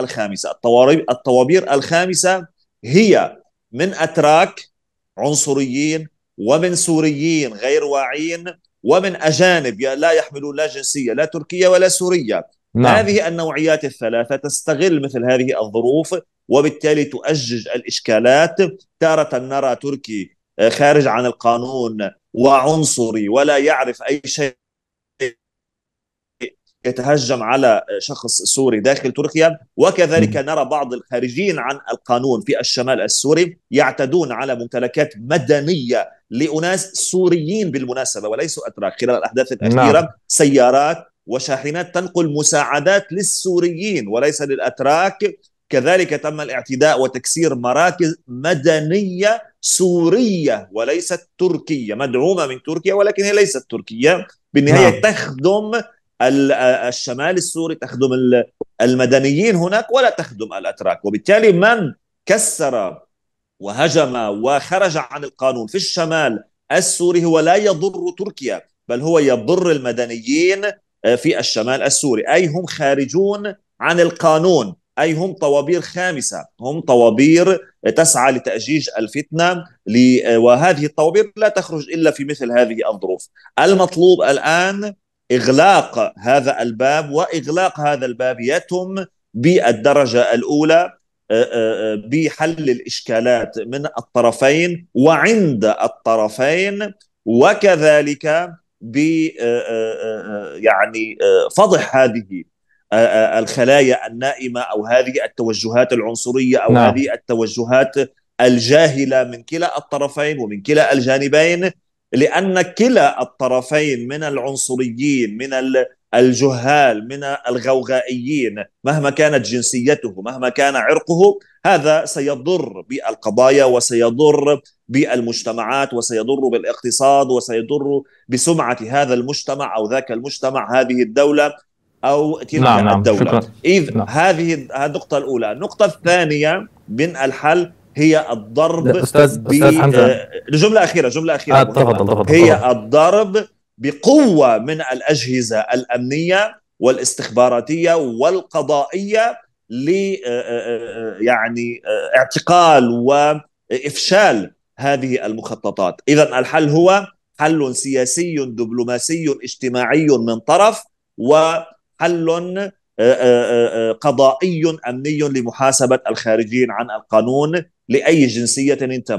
الخامسة الطوابير الخامسة هي من أتراك عنصريين ومن سوريين غير واعين ومن أجانب لا يحملون لا جنسية لا تركية ولا سورية نعم. هذه النوعيات الثلاثة تستغل مثل هذه الظروف وبالتالي تؤجج الإشكالات تارة نرى تركي آه، خارج عن القانون وعنصري ولا يعرف أي شيء يتهجم على شخص سوري داخل تركيا وكذلك نرى بعض الخارجين عن القانون في الشمال السوري يعتدون على ممتلكات مدنية لأناس سوريين بالمناسبة وليسوا أتراك خلال الأحداث الأخيرة نعم. سيارات وشاحنات تنقل مساعدات للسوريين وليس للأتراك كذلك تم الاعتداء وتكسير مراكز مدنية سورية وليست تركية مدعومة من تركيا ولكن هي ليست تركية بالنهاية نعم. تخدم آه، الشمال السوري تخدم المدنيين هناك ولا تخدم الاتراك وبالتالي من كسر وهجم وخرج عن القانون في الشمال السوري هو لا يضر تركيا بل هو يضر المدنيين آه، في الشمال السوري اي هم خارجون عن القانون اي هم طوابير خامسه هم طوابير تسعى لتاجيج الفتنه آه، وهذه الطوابير لا تخرج الا في مثل هذه الظروف المطلوب الان اغلاق هذا الباب واغلاق هذا الباب يتم بالدرجه الاولى آه، آه، آه، بحل الاشكالات من الطرفين وعند الطرفين وكذلك ب يعني فضح هذه الخلايا النائمه او هذه التوجهات العنصريه او نعم. هذه التوجهات الجاهله من كلا الطرفين ومن كلا الجانبين لأن كلا الطرفين من العنصريين من الجهال من الغوغائيين مهما كانت جنسيته مهما كان عرقه هذا سيضر بالقضايا وسيضر بالمجتمعات وسيضر بالاقتصاد وسيضر بسمعة هذا المجتمع أو ذاك المجتمع هذه الدولة أو تلك نعم, نعم، الدولة نعم. إذ نعم. هذه النقطة الأولى النقطة الثانية من الحل هي الضرب استاذ ب... استاذ جمله اخيره جمله اخيره آه, آه، تفضل تفضل هي الضرب بقوه من الاجهزه الامنيه والاستخباراتيه والقضائيه ل آه، آه، يعني اعتقال وافشال هذه المخططات، اذا الحل هو حل سياسي دبلوماسي اجتماعي من طرف وحل قضائي امني لمحاسبه الخارجين عن القانون لاي جنسيه انت